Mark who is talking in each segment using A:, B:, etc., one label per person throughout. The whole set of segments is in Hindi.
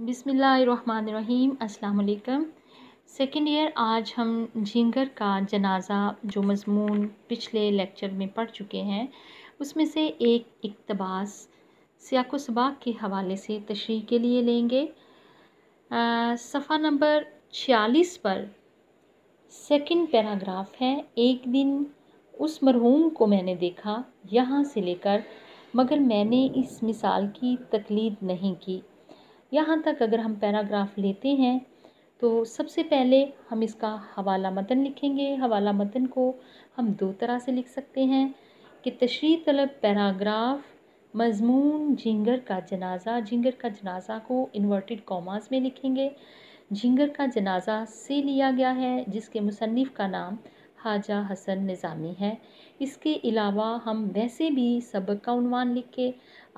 A: बिसमीम् अल्लाम सेकेंड ईयर आज हम झिंगर का जनाजा जो मजमून पिछले लेक्चर में पढ़ चुके हैं उसमें से एक इकतबास सियाको सबाक के हवाले से तशरी के लिए लेंगे सफ़ा नंबर छियालीस पर सेकेंड पैराग्राफ है एक दिन उस मरहूम को मैंने देखा यहाँ से लेकर मगर मैंने इस मिसाल की तकलीद नहीं की यहाँ तक अगर हम पैराग्राफ लेते हैं तो सबसे पहले हम इसका हवाला मतन लिखेंगे हवाला मतन को हम दो तरह से लिख सकते हैं कि तशरी तलब पैराग्राफ मजमून जिंगर का जनाजा जिंगर का जनाजा को इन्वर्टेड कॉमास में लिखेंगे जिंगर का जनाजा से लिया गया है जिसके मुसनफ़ का नाम हाजा हसन निज़ामी है इसके अलावा हम वैसे भी सबक का उनवान लिख के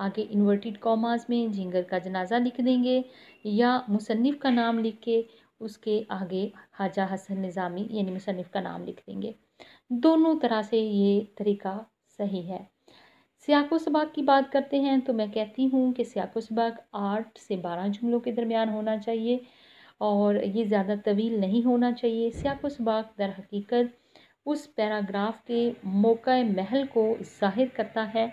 A: आगे इन्वर्टेड कॉमास में झिंगर का जनाजा लिख देंगे या मुसनफ़ का नाम लिख के उसके आगे हाजा हसन निज़ामी यानी मुसनफ़ का नाम लिख देंगे दोनों तरह से ये तरीका सही है सियाको सबाक की बात करते हैं तो मैं कहती हूँ कि सियाको सबाक आठ से बारह जुमलों के दरमियान होना चाहिए और ये ज़्यादा तवील नहीं होना चाहिए सियाको सबाक दर हकीकत उस पैराग्राफ के मौका महल को जाहिर करता है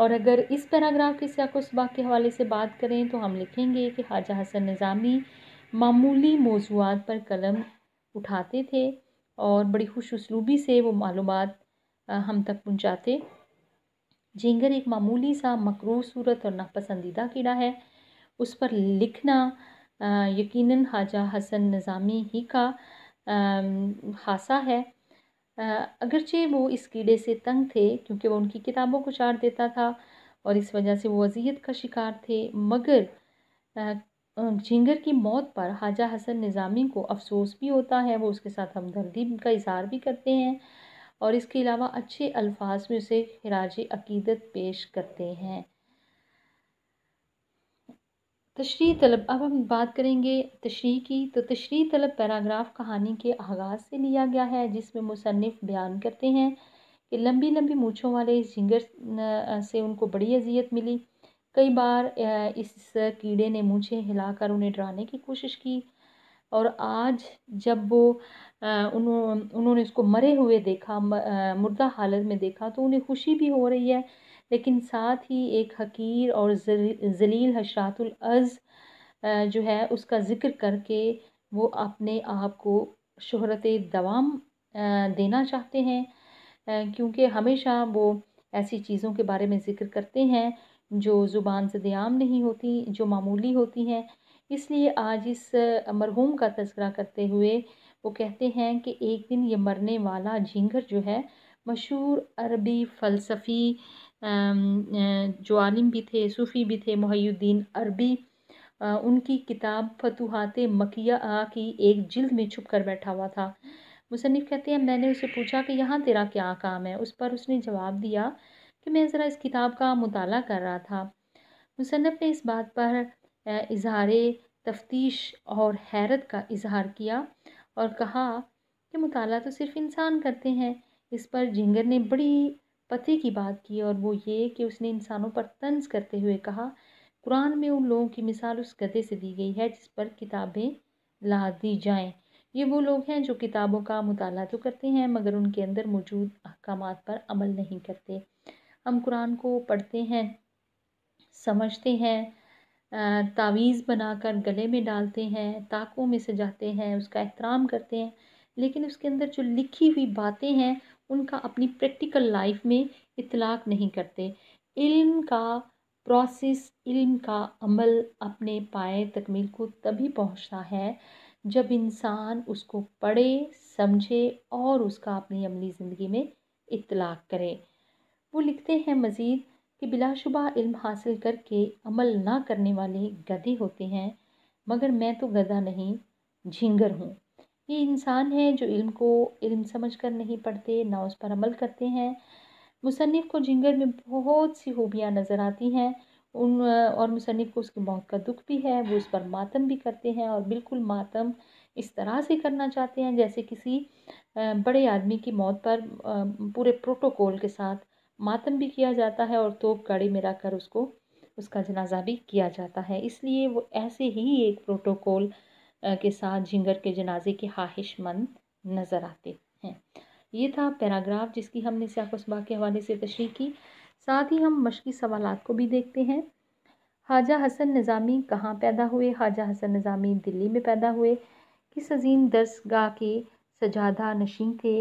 A: और अगर इस पैराग्राफ के सियाको के हवाले से बात करें तो हम लिखेंगे कि हाजा हसन निज़ामी मामूली मौजूद पर कलम उठाते थे और बड़ी खुश उसलूबी से वो मालूम हम तक पहुँचाते जेंगर एक मामूली सा मकरू सूरत और नापसंदीदा कीड़ा है उस पर लिखना यकीनन हाजा हसन निज़ामी ही का खासा है अगरचे वो इस कीड़े से तंग थे क्योंकि वो उनकी किताबों को चाट देता था और इस वजह से वो अजियत का शिकार थे मगर झिंगर की मौत पर हाजा हसन निज़ामी को अफसोस भी होता है वो उसके साथ हमदर्दी का इजहार भी करते हैं और इसके अलावा अच्छे अल्फाज में उसे खराज अकीदत पेश करते हैं तशरी तलब अब हम बात करेंगे तशरी की तो तशरी तलब पैराग्राफ कहानी के आगाज़ से लिया गया है जिसमें मुसनफ़ बयान करते हैं कि लंबी लंबी मूछों वाले झिंगर से उनको बड़ी अजियत मिली कई बार इस कीड़े ने मूछें हिलाकर उन्हें डराने की कोशिश की और आज जब वो उन्होंने उसको मरे हुए देखा मुर्दा हालत में देखा तो उन्हें खुशी भी हो रही है लेकिन साथ ही एक हकीर और जलील अज़ जो है उसका ज़िक्र करके वो अपने आप को शहरत दवाम देना चाहते हैं क्योंकि हमेशा वो ऐसी चीज़ों के बारे में ज़िक्र करते हैं जो ज़ुबान से दयाम नहीं होती जो मामूली होती हैं इसलिए आज इस मरहूम का तस्करा करते हुए वो कहते हैं कि एक दिन ये मरने वाला झिंगर जो है मशहूर अरबी फ़लसफ़ी आलिम भी थे सूफ़ी भी थे मुहैद्दीन अरबी उनकी किताब फतुहात मकिया की एक जिल्द में छुप कर बैठा हुआ था मुसनफ़ कहते हैं मैंने उसे पूछा कि यहाँ तेरा क्या काम है उस पर उसने जवाब दिया कि मैं ज़रा इस किताब का मताल कर रहा था मुसनफ़ ने इस बात पर इजहार तफ्तीश और हैरत का इजहार किया और कहा कि मताल तो सिर्फ़ इंसान करते हैं इस पर जिंगर ने बड़ी पते की बात की और वो ये कि उसने इंसानों पर तंज करते हुए कहा कुरान में उन लोगों की मिसाल उस गधे से दी गई है जिस पर किताबें ला दी जाएं ये वो लोग हैं जो किताबों का मुताल तो करते हैं मगर उनके अंदर मौजूद अहकाम पर अमल नहीं करते हम कुरान को पढ़ते हैं समझते हैं तावीज़ बनाकर गले में डालते हैं ताकों में सजाते हैं उसका एहतराम करते हैं लेकिन उसके अंदर जो लिखी हुई बातें हैं उनका अपनी प्रैक्टिकल लाइफ में इतलाक़ नहीं करते इल्म का प्रोसेस इल्म का अमल अपने पाए तकमील को तभी पहुंचता है जब इंसान उसको पढ़े समझे और उसका अपनी अमली ज़िंदगी में इतलाक़ करे वो लिखते हैं मज़ीद कि बिलाशुबा इल्म हासिल करके अमल ना करने वाले गधे होते हैं मगर मैं तो गधा नहीं झिंगर हूँ ये इंसान हैं जो इल्म को इल्म समझ कर नहीं पढ़ते ना उस पर अमल करते हैं मुसनफ़ को जिंगर में बहुत सी खूबियाँ नज़र आती हैं उन और मुसनफ़ को उसकी मौत का दुख भी है वो उस पर मातम भी करते हैं और बिल्कुल मातम इस तरह से करना चाहते हैं जैसे किसी बड़े आदमी की मौत पर पूरे प्रोटोकॉल के साथ मातम भी किया जाता है और तोप गाड़ी में रख कर उसको उसका जनाजा भी किया जाता है इसलिए वो ऐसे ही एक प्रोटोकॉल के साथ झिंगर के जनाजे के ख्वाहिशमंद नज़र आते हैं ये था पैराग्राफ जिसकी हमने सियाकोसबा के हवाले से तशरी की साथ ही हम मशक़ी सवाल को भी देखते हैं हाजा हसन निज़ामी कहाँ पैदा हुए हाजा हसन निज़ामी दिल्ली में पैदा हुए किस अजीम दरस गाह के सजादा नशीन थे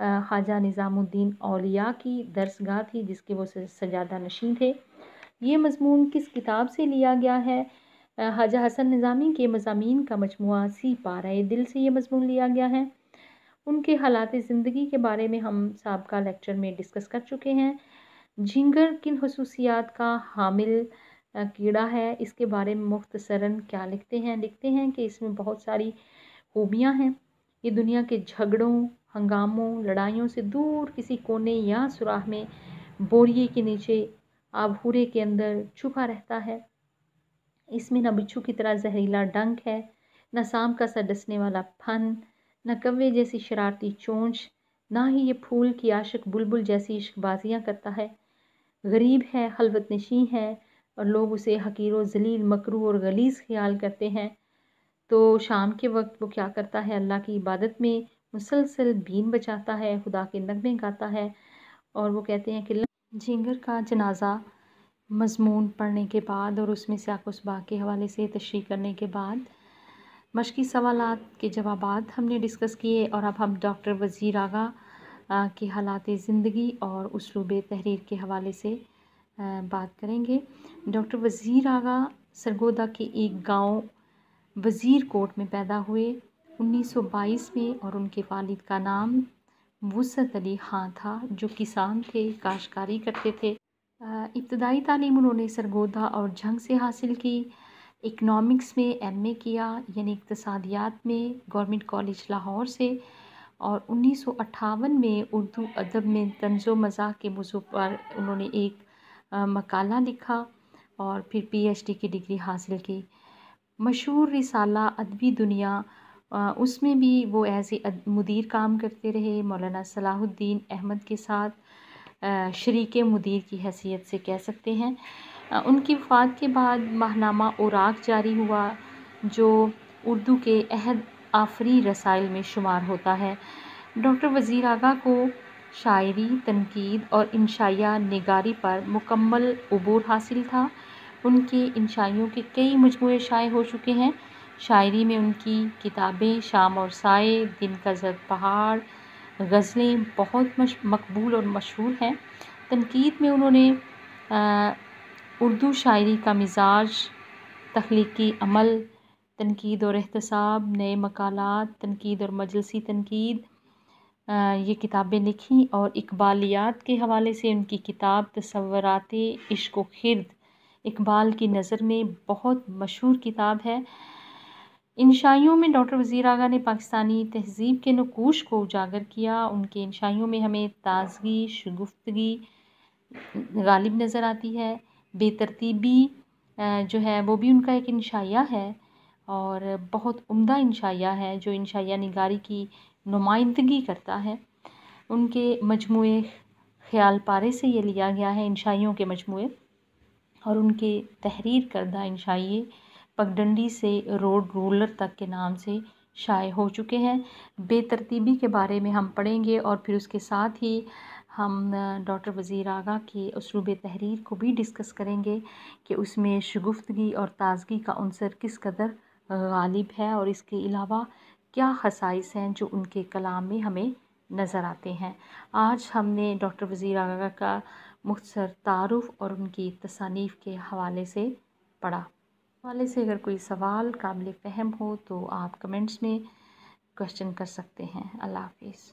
A: ख्वाजा निज़ामुद्दीन अलिया की गाह थी जिसके वो सजादा नशीन थे ये मजमून किस किताब से लिया गया है हाजा हसन निज़ामी के मजामी का मजमू सी रहे दिल से ये मजमून लिया गया है उनके हालात ज़िंदगी के बारे में हम सबका लेक्चर में डिस्कस कर चुके हैं झिंगर किन खसूसियात का हामिल कीड़ा है इसके बारे में मुख्तसरा क्या लिखते हैं लिखते हैं कि इसमें बहुत सारी खूबियाँ हैं ये दुनिया के झगड़ों हंगामों लड़ाइयों से दूर किसी कोने या सुराह में बोरिए के नीचे आबहूरे के अंदर छुपा रहता है इसमें न बिच्छू की तरह जहरीला डंक है न सांप का सा डसने वाला फन न कव्य जैसी शरारती चोंच ना ही ये फूल की आशक बुलबुल जैसी इश्कबाजियाँ करता है गरीब है हलवत नशी है और लोग उसे हकीर जलील मकरू और गलीस ख्याल करते हैं तो शाम के वक्त वो क्या करता है अल्लाह की इबादत में मुसलसल बीन बचाता है खुदा के नगमे गाता है और वो कहते हैं कि झिंगर का जनाजा मज़मून पढ़ने के बाद और उसमें से आकुसबा के हवाले से तशरी करने के बाद मशक़ी सवाल के जवाब हमने डिस्कस किए और अब हम डॉक्टर वज़ीर आगा के हालात ज़िंदगी और उसलूब तहरीर के हवाले से बात करेंगे डॉक्टर वज़ीर आगा सरगोदा के एक गांव वज़ीर कोट में पैदा हुए 1922 में और उनके वालिद का नाम वसत अली खां था जो किसान थे काशकारी करते थे इब्तदाई तालीम उन्होंने सरगोदा और जंग से हासिल की इकनॉमिक्स में ए किया यानी इकतसादियात में गवर्नमेंट कॉलेज लाहौर से और उन्नीस में उर्दू अदब में तंजो मज़ाक के मौजू पर उन्होंने एक मकाला लिखा और फिर पीएचडी की डिग्री हासिल की मशहूर रिसाला अदबी दुनिया उसमें भी वो एज ए मुदीर काम करते रहे मौलाना सलाहुद्दीन अहमद के साथ शरीक मुदीर की हैसियत से कह सकते हैं उनकी वफ़ात के बाद माहनामा औराक जारी हुआ जो उर्दू के अहद आफरी रसाइल में शुमार होता है डॉक्टर वज़ीर आगा को शायरी तनकीद और इंशाया नगारी पर मुकम्मल अबूर हासिल था उनके इंशाइयों के कई मजमू शाये हो चुके हैं शायरी में उनकी किताबें शाम और साए दिन का जद पहाड़ गज़लें बहुत मकबूल और मशहूर हैं तनकीद में उन्होंने उर्दू शायरी का मिजाज तख्लीकी अमल तनकीद और एहतसाब नए मकालत तनकीद और मजलसी तनकीद ये किताबें लिखीं और इकबालियात के हवाले से उनकी किताब तस्वरात इश्क खिर्द इकबाल की नज़र में बहुत मशहूर किताब है इंशाइयों में डॉक्टर वज़ी अगा ने पाकिस्तानी तहज़ीब के नकूश को उजागर किया उनके इंशाइयों में हमें ताजगी शगुफ्तगी गालिब नज़र आती है बेतरतीबी जो है वो भी उनका एक इंशाया है और बहुत उम्दा इंशाया है जो इंशाया निगारी की नुमाइंदगी करता है उनके मजमू ख्याल पारे से ये लिया गया है इंशाइयों के मजमू और उनके तहरीर करदा इंशाइए पगडंडी से रोड रोलर तक के नाम से शाये हो चुके हैं बेतरतीबी के बारे में हम पढ़ेंगे और फिर उसके साथ ही हम डॉक्टर वज़ी आगा के उसलूब तहरीर को भी डिस्कस करेंगे कि उसमें शगुफ्तगी और ताज़गी का अनसर किस कदर गालिब है और इसके अलावा क्या खसाइस हैं जो उनके कलाम में हमें नज़र आते हैं आज हमने डॉक्टर वज़ी आगा का मुख्तर तारफ़ और उनकी तसानीफ़ के हवाले से पढ़ा हवाले से अगर कोई सवाल काबिल फ़हम हो तो आप कमेंट्स में क्वेश्चन कर सकते हैं अल्लाह हाफिज़